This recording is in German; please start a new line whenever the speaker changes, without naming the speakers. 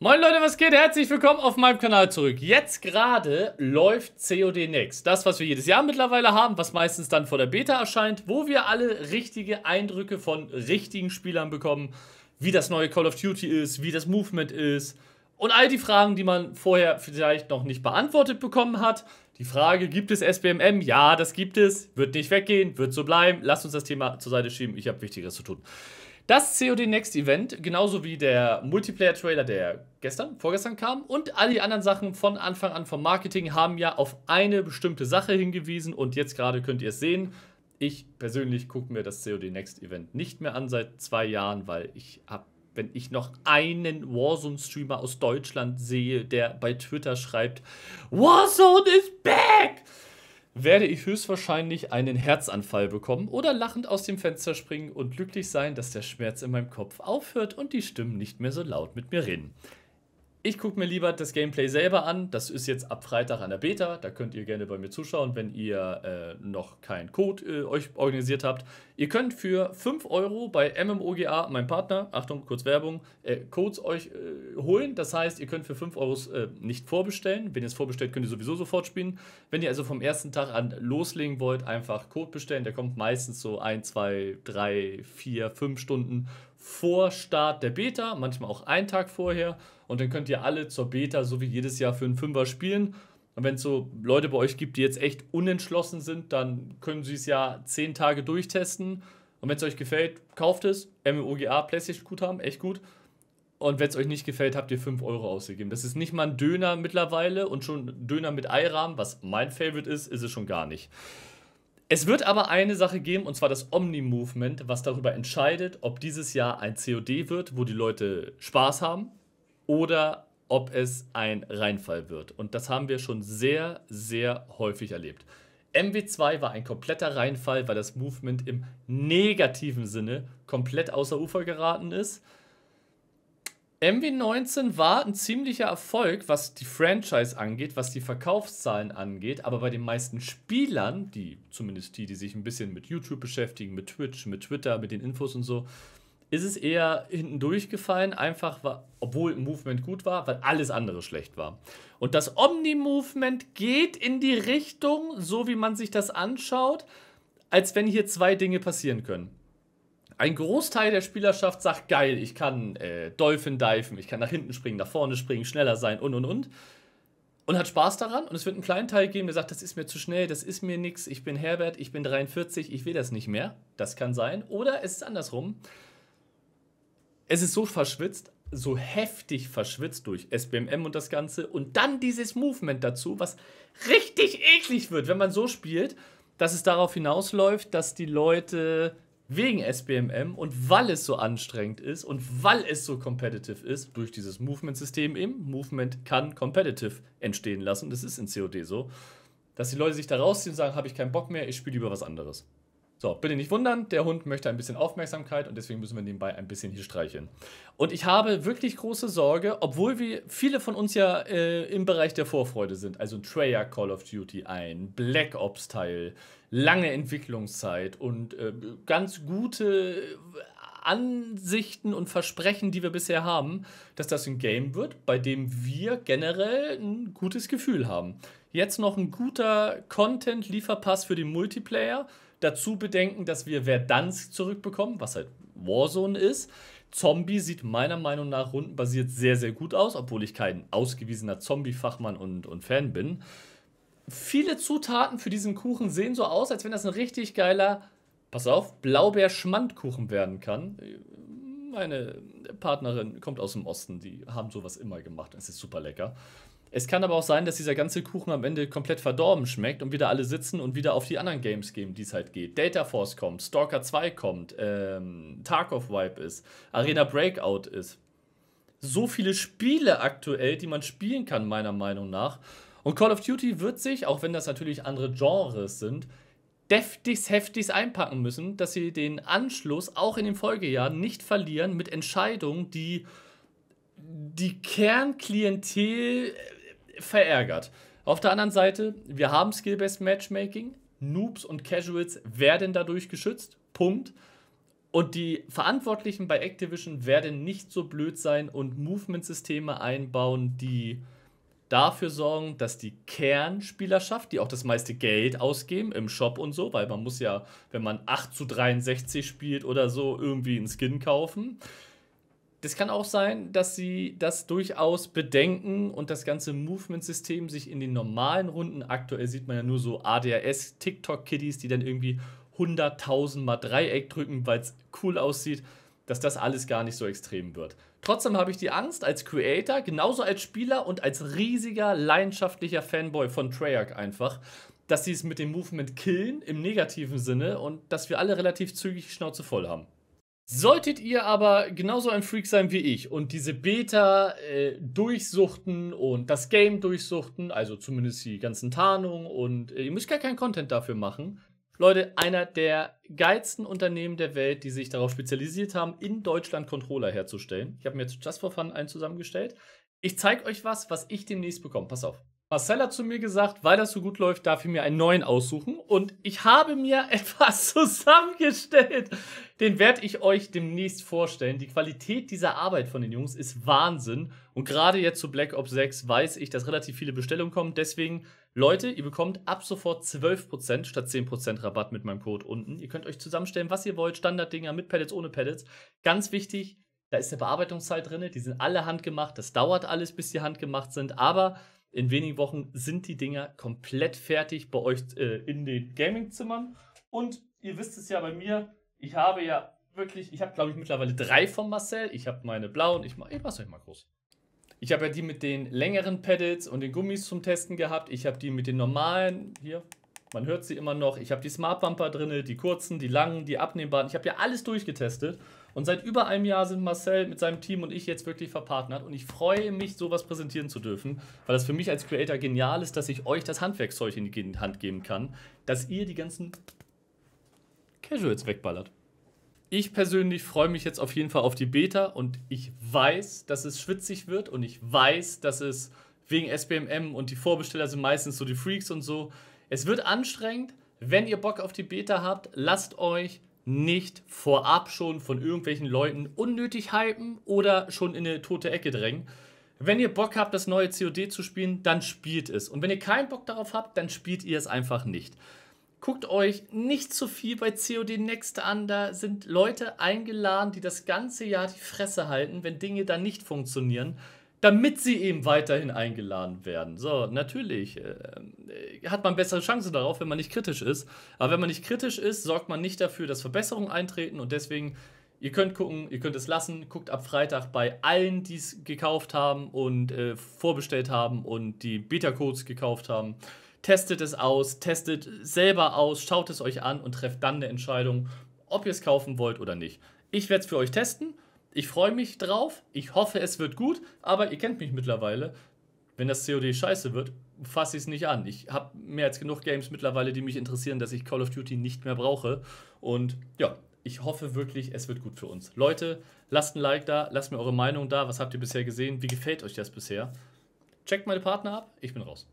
Moin Leute, was geht? Herzlich willkommen auf meinem Kanal zurück. Jetzt gerade läuft COD Next. Das, was wir jedes Jahr mittlerweile haben, was meistens dann vor der Beta erscheint, wo wir alle richtige Eindrücke von richtigen Spielern bekommen, wie das neue Call of Duty ist, wie das Movement ist und all die Fragen, die man vorher vielleicht noch nicht beantwortet bekommen hat. Die Frage, gibt es SBMM? Ja, das gibt es. Wird nicht weggehen, wird so bleiben. Lasst uns das Thema zur Seite schieben. Ich habe Wichtigeres zu tun. Das COD Next Event, genauso wie der Multiplayer-Trailer, der gestern, vorgestern kam und all die anderen Sachen von Anfang an vom Marketing haben ja auf eine bestimmte Sache hingewiesen und jetzt gerade könnt ihr es sehen. Ich persönlich gucke mir das COD Next Event nicht mehr an seit zwei Jahren, weil ich habe wenn ich noch einen Warzone-Streamer aus Deutschland sehe, der bei Twitter schreibt, Warzone is back! werde ich höchstwahrscheinlich einen Herzanfall bekommen oder lachend aus dem Fenster springen und glücklich sein, dass der Schmerz in meinem Kopf aufhört und die Stimmen nicht mehr so laut mit mir reden. Ich gucke mir lieber das Gameplay selber an. Das ist jetzt ab Freitag an der Beta. Da könnt ihr gerne bei mir zuschauen, wenn ihr äh, noch keinen Code äh, euch organisiert habt. Ihr könnt für 5 Euro bei MMOGA, mein Partner, Achtung, kurz Werbung, äh, Codes euch äh, holen. Das heißt, ihr könnt für 5 Euro äh, nicht vorbestellen. Wenn ihr es vorbestellt, könnt ihr sowieso sofort spielen. Wenn ihr also vom ersten Tag an loslegen wollt, einfach Code bestellen. Der kommt meistens so 1, 2, 3, 4, 5 Stunden vor Start der Beta, manchmal auch einen Tag vorher. Und dann könnt ihr alle zur Beta, so wie jedes Jahr, für einen Fünfer spielen. Und wenn es so Leute bei euch gibt, die jetzt echt unentschlossen sind, dann können sie es ja zehn Tage durchtesten. Und wenn es euch gefällt, kauft es. MMOGA PlayStation Guthaben, echt gut. Und wenn es euch nicht gefällt, habt ihr 5 Euro ausgegeben. Das ist nicht mal ein Döner mittlerweile und schon Döner mit Eirahmen, was mein Favorite ist, ist es schon gar nicht. Es wird aber eine Sache geben, und zwar das Omni-Movement, was darüber entscheidet, ob dieses Jahr ein COD wird, wo die Leute Spaß haben, oder ob es ein Reinfall wird. Und das haben wir schon sehr, sehr häufig erlebt. MW2 war ein kompletter Reinfall, weil das Movement im negativen Sinne komplett außer Ufer geraten ist. MW19 war ein ziemlicher Erfolg, was die Franchise angeht, was die Verkaufszahlen angeht, aber bei den meisten Spielern, die zumindest die, die sich ein bisschen mit YouTube beschäftigen, mit Twitch, mit Twitter, mit den Infos und so, ist es eher hinten durchgefallen, einfach obwohl Movement gut war, weil alles andere schlecht war. Und das Omni-Movement geht in die Richtung, so wie man sich das anschaut, als wenn hier zwei Dinge passieren können ein Großteil der Spielerschaft sagt, geil, ich kann äh, Dolphin diven, ich kann nach hinten springen, nach vorne springen, schneller sein und und und. Und hat Spaß daran. Und es wird einen kleinen Teil geben, der sagt, das ist mir zu schnell, das ist mir nix, ich bin Herbert, ich bin 43, ich will das nicht mehr. Das kann sein. Oder es ist andersrum. Es ist so verschwitzt, so heftig verschwitzt durch SBMM und das Ganze. Und dann dieses Movement dazu, was richtig eklig wird, wenn man so spielt, dass es darauf hinausläuft, dass die Leute wegen SBMM und weil es so anstrengend ist und weil es so competitive ist, durch dieses Movement-System eben, Movement kann competitive entstehen lassen, das ist in COD so, dass die Leute sich da rausziehen und sagen, habe ich keinen Bock mehr, ich spiele lieber was anderes. So, bitte nicht wundern, der Hund möchte ein bisschen Aufmerksamkeit und deswegen müssen wir nebenbei ein bisschen hier streicheln. Und ich habe wirklich große Sorge, obwohl wir viele von uns ja äh, im Bereich der Vorfreude sind. Also ein Treyarch Call of Duty ein, Black Ops Teil, lange Entwicklungszeit und äh, ganz gute Ansichten und Versprechen, die wir bisher haben, dass das ein Game wird, bei dem wir generell ein gutes Gefühl haben. Jetzt noch ein guter Content-Lieferpass für den Multiplayer Dazu bedenken, dass wir Verdansk zurückbekommen, was halt Warzone ist. Zombie sieht meiner Meinung nach rundenbasiert sehr, sehr gut aus, obwohl ich kein ausgewiesener Zombie-Fachmann und, und Fan bin. Viele Zutaten für diesen Kuchen sehen so aus, als wenn das ein richtig geiler, pass auf, Blaubeerschmandkuchen werden kann. Meine Partnerin kommt aus dem Osten, die haben sowas immer gemacht. Es ist super lecker. Es kann aber auch sein, dass dieser ganze Kuchen am Ende komplett verdorben schmeckt und wieder alle sitzen und wieder auf die anderen Games gehen, die es halt geht. Data Force kommt, Stalker 2 kommt, ähm, Tarkov Vibe ist, Arena Breakout ist. So viele Spiele aktuell, die man spielen kann, meiner Meinung nach. Und Call of Duty wird sich, auch wenn das natürlich andere Genres sind, deftigst, heftigst einpacken müssen, dass sie den Anschluss auch in den Folgejahren nicht verlieren mit Entscheidungen, die die Kernklientel verärgert. Auf der anderen Seite, wir haben Skill-Based Matchmaking. Noobs und Casuals werden dadurch geschützt. Punkt. Und die Verantwortlichen bei Activision werden nicht so blöd sein und Movement-Systeme einbauen, die dafür sorgen, dass die Kernspielerschaft, die auch das meiste Geld ausgeben im Shop und so, weil man muss ja, wenn man 8 zu 63 spielt oder so, irgendwie einen Skin kaufen das kann auch sein, dass sie das durchaus bedenken und das ganze Movement-System sich in den normalen Runden, aktuell sieht man ja nur so ADHS-TikTok-Kiddies, die dann irgendwie 100.000 mal Dreieck drücken, weil es cool aussieht, dass das alles gar nicht so extrem wird. Trotzdem habe ich die Angst, als Creator, genauso als Spieler und als riesiger, leidenschaftlicher Fanboy von Treyarch einfach, dass sie es mit dem Movement killen im negativen Sinne und dass wir alle relativ zügig Schnauze voll haben. Solltet ihr aber genauso ein Freak sein wie ich und diese Beta äh, durchsuchten und das Game durchsuchten, also zumindest die ganzen Tarnungen und äh, ihr müsst gar keinen Content dafür machen. Leute, einer der geilsten Unternehmen der Welt, die sich darauf spezialisiert haben, in Deutschland Controller herzustellen. Ich habe mir jetzt Just for Fun einen zusammengestellt. Ich zeige euch was, was ich demnächst bekomme. Pass auf. Marcel hat zu mir gesagt, weil das so gut läuft, darf ich mir einen neuen aussuchen. Und ich habe mir etwas zusammengestellt. Den werde ich euch demnächst vorstellen. Die Qualität dieser Arbeit von den Jungs ist Wahnsinn. Und gerade jetzt zu Black Ops 6 weiß ich, dass relativ viele Bestellungen kommen. Deswegen, Leute, ihr bekommt ab sofort 12% statt 10% Rabatt mit meinem Code unten. Ihr könnt euch zusammenstellen, was ihr wollt. Standarddinger mit Pellets, ohne Pellets. Ganz wichtig, da ist eine Bearbeitungszeit drin. Die sind alle handgemacht. Das dauert alles, bis die handgemacht sind. Aber in wenigen Wochen sind die Dinger komplett fertig bei euch äh, in den Gaming-Zimmern. Und ihr wisst es ja bei mir, ich habe ja wirklich, ich habe glaube ich mittlerweile drei von Marcel. Ich habe meine blauen, ich mache, ich mach's euch mal groß. Ich habe ja die mit den längeren Pedals und den Gummis zum Testen gehabt. Ich habe die mit den normalen, hier, man hört sie immer noch. Ich habe die Smart Bumper drin, die kurzen, die langen, die abnehmbaren. Ich habe ja alles durchgetestet. Und seit über einem Jahr sind Marcel mit seinem Team und ich jetzt wirklich verpartnert und ich freue mich, sowas präsentieren zu dürfen, weil das für mich als Creator genial ist, dass ich euch das Handwerkszeug in die Hand geben kann, dass ihr die ganzen Casuals wegballert. Ich persönlich freue mich jetzt auf jeden Fall auf die Beta und ich weiß, dass es schwitzig wird und ich weiß, dass es wegen SBMM und die Vorbesteller sind meistens so die Freaks und so. Es wird anstrengend. Wenn ihr Bock auf die Beta habt, lasst euch nicht vorab schon von irgendwelchen Leuten unnötig hypen oder schon in eine tote Ecke drängen. Wenn ihr Bock habt, das neue COD zu spielen, dann spielt es. Und wenn ihr keinen Bock darauf habt, dann spielt ihr es einfach nicht. Guckt euch nicht zu viel bei COD Next an. Da sind Leute eingeladen, die das ganze Jahr die Fresse halten, wenn Dinge dann nicht funktionieren damit sie eben weiterhin eingeladen werden. So, natürlich äh, hat man bessere Chancen darauf, wenn man nicht kritisch ist. Aber wenn man nicht kritisch ist, sorgt man nicht dafür, dass Verbesserungen eintreten und deswegen, ihr könnt gucken, ihr könnt es lassen, guckt ab Freitag bei allen, die es gekauft haben und äh, vorbestellt haben und die Beta-Codes gekauft haben. Testet es aus, testet selber aus, schaut es euch an und trefft dann eine Entscheidung, ob ihr es kaufen wollt oder nicht. Ich werde es für euch testen ich freue mich drauf. Ich hoffe, es wird gut. Aber ihr kennt mich mittlerweile. Wenn das COD scheiße wird, fasse ich es nicht an. Ich habe mehr als genug Games mittlerweile, die mich interessieren, dass ich Call of Duty nicht mehr brauche. Und ja, ich hoffe wirklich, es wird gut für uns. Leute, lasst ein Like da, lasst mir eure Meinung da. Was habt ihr bisher gesehen? Wie gefällt euch das bisher? Checkt meine Partner ab. Ich bin raus.